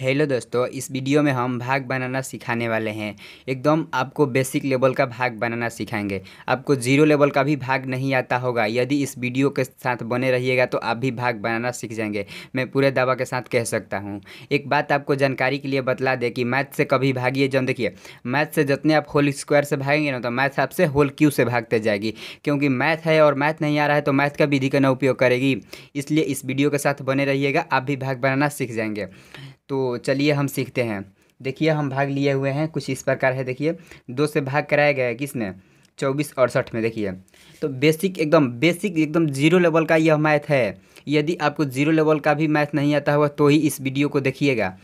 hello दोस्तों इस video में हम भाग बनाना सिखाने वाले हैं एकदम आपको बेसिक लेवल का भाग बनाना सिखाएंगे आपको जीरो लेवल का भी भाग नहीं आता होगा यदि इस वीडियो के साथ बने रहिएगा तो आप भी भाग बनाना सीख जाएंगे मैं पूरे दावा के साथ कह सकता हूँ एक बात आपको जानकारी के लिए बतला दें कि मैथ से कभी भागिए जन देखिए मैथ से जितने आप होल स्क्वायर से भागेंगे ना तो मैथ आपसे होल क्यू से भागते जाएगी क्योंकि मैथ है और मैथ नहीं आ रहा है तो मैथ का विधि का ना उपयोग करेगी इसलिए इस वीडियो के साथ बने रहिएगा आप भी भाग बनाना सीख जाएंगे तो चलिए हम सीखते हैं देखिए हम भाग लिए हुए हैं कुछ इस प्रकार है देखिए दो से भाग कराया गया है किसने चौबीस अड़सठ में देखिए तो बेसिक एकदम बेसिक एकदम जीरो लेवल का यह मैथ है यदि आपको जीरो लेवल का भी मैथ नहीं आता हुआ तो ही इस वीडियो को देखिएगा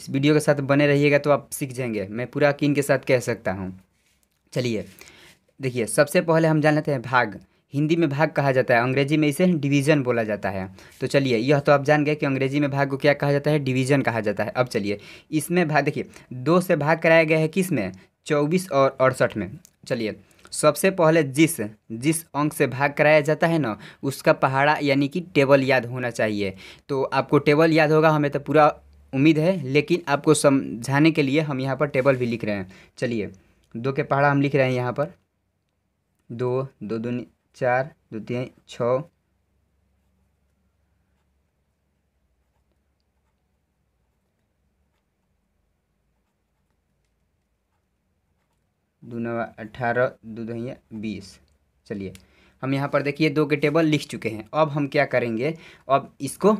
इस वीडियो के साथ बने रहिएगा तो आप सीख जाएंगे मैं पूरा किन के साथ कह सकता हूँ चलिए देखिए सबसे पहले हम जान लेते हैं भाग हिंदी में भाग कहा जाता है अंग्रेजी में इसे डिवीज़न बोला जाता है तो चलिए यह तो आप जान गए कि अंग्रेजी में भाग को क्या कहा जाता है डिवीज़न कहा जाता है अब चलिए इसमें भाग देखिए दो से भाग कराया गया है किस में चौबीस और अड़सठ में चलिए सबसे पहले जिस जिस अंक से भाग कराया जाता है ना उसका पहाड़ा यानी कि टेबल याद होना चाहिए तो आपको टेबल याद होगा हमें तो पूरा उम्मीद है लेकिन आपको समझाने के लिए हम यहाँ पर टेबल भी लिख रहे हैं चलिए दो के पहाड़ा हम लिख रहे हैं यहाँ पर दो दो दूनी चार द्वितीय छ दो नवा अठारह दो दहिया बीस चलिए हम यहाँ पर देखिए दो के टेबल लिख चुके हैं अब हम क्या करेंगे अब इसको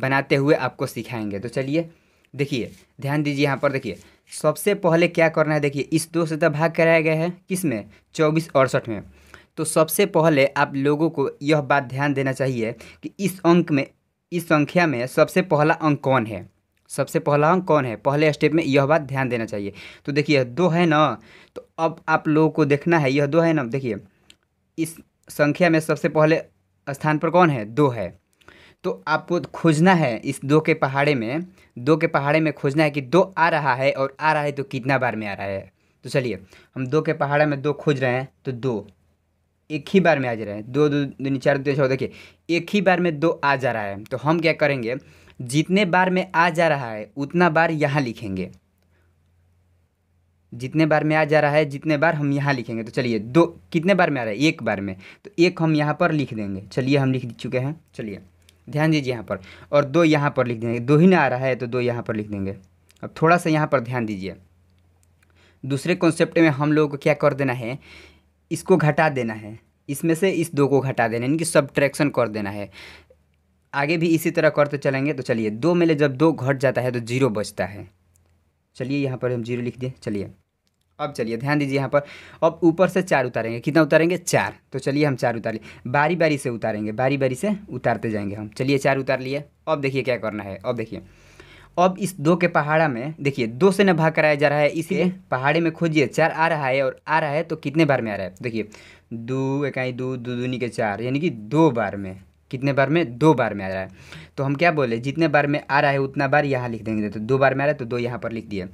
बनाते हुए आपको सिखाएंगे तो चलिए देखिए ध्यान दीजिए यहाँ पर देखिए सबसे पहले क्या करना है देखिए इस दो से तो भाग कराया गया है किस में चौबीस अड़सठ में तो सबसे पहले आप लोगों को यह बात ध्यान देना चाहिए कि इस अंक में इस संख्या में सबसे पहला अंक कौन है सबसे पहला अंक कौन है पहले स्टेप में यह बात ध्यान देना चाहिए तो देखिए दो है ना तो अब आप लोगों को देखना है यह दो है ना देखिए इस संख्या में सबसे पहले स्थान पर कौन है दो है तो आपको खोजना है इस दो के पहाड़े में दो के पहाड़े में खोजना है कि दो आ रहा है और आ रहा है तो कितना बार में आ रहा है तो चलिए हम दो के पहाड़े में दो खोज रहे हैं तो दो एक ही बार में आ जा रहा है दो दो दूनी चार दो चौदह के एक ही बार में दो आ जा रहा है तो हम क्या करेंगे जितने बार में आ जा रहा है उतना बार यहाँ लिखेंगे जितने बार में आ जा रहा है जितने बार हम यहाँ लिखेंगे तो चलिए दो कितने बार में आ रहा है एक बार में तो एक हम यहाँ पर लिख देंगे चलिए हम लिख चुके हैं चलिए ध्यान दीजिए यहाँ पर और दो यहाँ पर लिख देंगे दो ही ना आ रहा है तो दो यहाँ पर लिख देंगे अब थोड़ा सा यहाँ पर ध्यान दीजिए दूसरे कॉन्सेप्ट में हम लोगों को क्या कर देना है इसको घटा देना है इसमें से इस दो को घटा देना है यानी कि सब्ट्रैक्शन कर देना है आगे भी इसी तरह करते चलेंगे तो चलिए दो में जब दो घट जाता है तो जीरो बचता है चलिए यहाँ पर हम जीरो लिख दिए चलिए अब चलिए ध्यान दीजिए यहाँ पर अब ऊपर से चार उतारेंगे कितना उतारेंगे चार तो चलिए हम चार उतार लिए बारी बारी से उतारेंगे बारी बारी से उतारते जाएंगे हम चलिए चार उतार लिए अब देखिए क्या करना है अब देखिए अब इस दो के पहाड़ा में देखिए दो से न भाग कराया जा रहा है इसे पहाड़े में खोजिए चार आ रहा है और आ रहा है तो कितने बार में आ रहा है देखिए दो इकाई दो दो दूनी के चार यानी कि दो बार में कितने बार में दो बार में आ रहा है तो हम क्या बोले जितने बार में आ रहा है उतना बार यहाँ लिख देंगे तो दो बार में आ रहा है तो दो यहाँ पर लिख दिए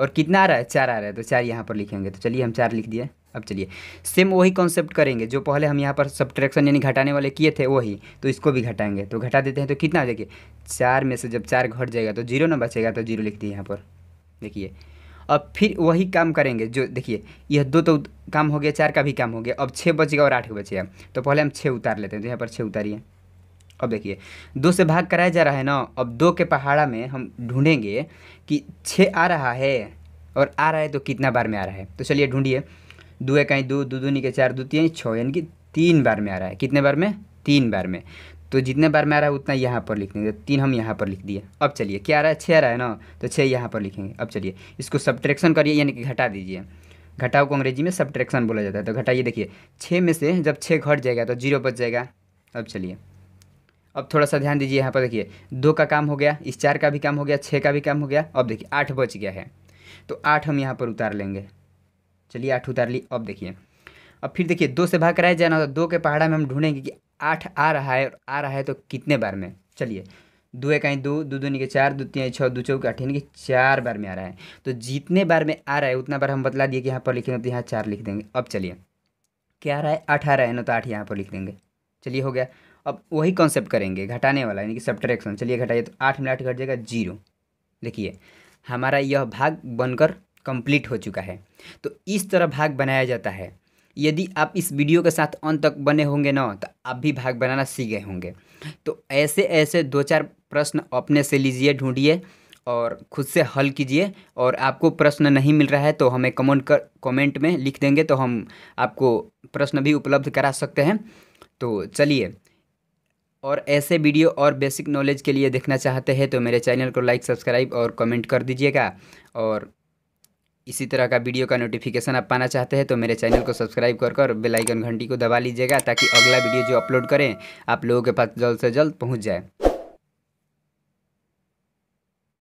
और कितना आ रहा है चार आ रहा है तो चार यहाँ पर लिखेंगे तो चलिए हम चार लिख दिए अब चलिए सेम वही कॉन्सेप्ट करेंगे जो पहले हम यहाँ पर सब्ट्रैक्शन यानी घटाने वाले किए थे वही तो इसको भी घटाएंगे तो घटा देते हैं तो कितना देखिए चार में से जब चार घट जाएगा तो जीरो ना बचेगा तो जीरो लिख दिए यहाँ पर देखिए अब फिर वही काम करेंगे जो देखिए यह दो तो काम हो गया चार का भी काम हो गया अब छः बचेगा और आठ बचेगा तो पहले हम छः उतार लेते हैं तो यहाँ पर छः उतारिए अब देखिए दो से भाग कराया जा रहा है ना अब दो के पहाड़ा में हम ढूंढेंगे कि छः आ रहा है और आ रहा है तो कितना बार में आ रहा है तो चलिए ढूंढिए दो एक दो दो दूनी के चार दो तीन छः यानी कि तीन बार में आ रहा है कितने बार में तीन बार में तो जितने बार में आ रहा है उतना यहाँ पर लिख देंगे तीन हम यहाँ पर लिख दिए अब चलिए क्या आ रहा है छः आ रहा है ना तो छः यहाँ पर लिखेंगे अब चलिए इसको सब्ट्रैक्शन करिए यानी कि घटा दीजिए घटाओ को अंग्रेजी में सब्ट्रैक्शन बोला जाता है तो घटाइए देखिए छः में से जब छः घट जाएगा तो जीरो बच जाएगा अब चलिए अब थोड़ा सा ध्यान दीजिए यहाँ पर देखिए दो का काम हो गया इस चार का भी काम हो गया छः का भी काम हो गया अब देखिए आठ बच गया है तो आठ हम यहाँ पर उतार लेंगे चलिए आठ उतार ली अब देखिए अब फिर देखिए दो से भाग कराया जाना ना तो दो के पहाड़ा में हम ढूंढेंगे कि आठ आ रहा है और आ रहा है तो कितने बार में चलिए दो एक दो दो दूनी के चार दो तीन छः दो चौके आठ यानी कि चार बार में आ रहा है तो जितने बार में आ रहा है उतना बार हम बतला दिए कि यहाँ पर लिखेंगे तो यहाँ चार लिख देंगे अब चलिए क्या आ रहा है आठ आ रहा है ना तो आठ यहाँ पर लिख देंगे चलिए हो गया अब वही कॉन्सेप्ट करेंगे घटाने वाला यानी कि सब्ट्रैक्शन चलिए घटाइए तो आठ में आठ घट जाएगा जीरो देखिए हमारा यह भाग बनकर कंप्लीट हो चुका है तो इस तरह भाग बनाया जाता है यदि आप इस वीडियो के साथ अंत तक बने होंगे ना तो आप भी भाग बनाना सीख गए होंगे तो ऐसे ऐसे दो चार प्रश्न अपने से लीजिए ढूंढिए और खुद से हल कीजिए और आपको प्रश्न नहीं मिल रहा है तो हमें कमेंट कर कमेंट में लिख देंगे तो हम आपको प्रश्न भी उपलब्ध करा सकते हैं तो चलिए और ऐसे वीडियो और बेसिक नॉलेज के लिए देखना चाहते हैं तो मेरे चैनल को लाइक सब्सक्राइब और कमेंट कर दीजिएगा और इसी तरह का वीडियो का नोटिफिकेशन आप पाना चाहते हैं तो मेरे चैनल को सब्सक्राइब कर कर बेलाइकन घंटी को दबा लीजिएगा ताकि अगला वीडियो जो अपलोड करें आप लोगों के पास जल्द से जल्द पहुँच जाए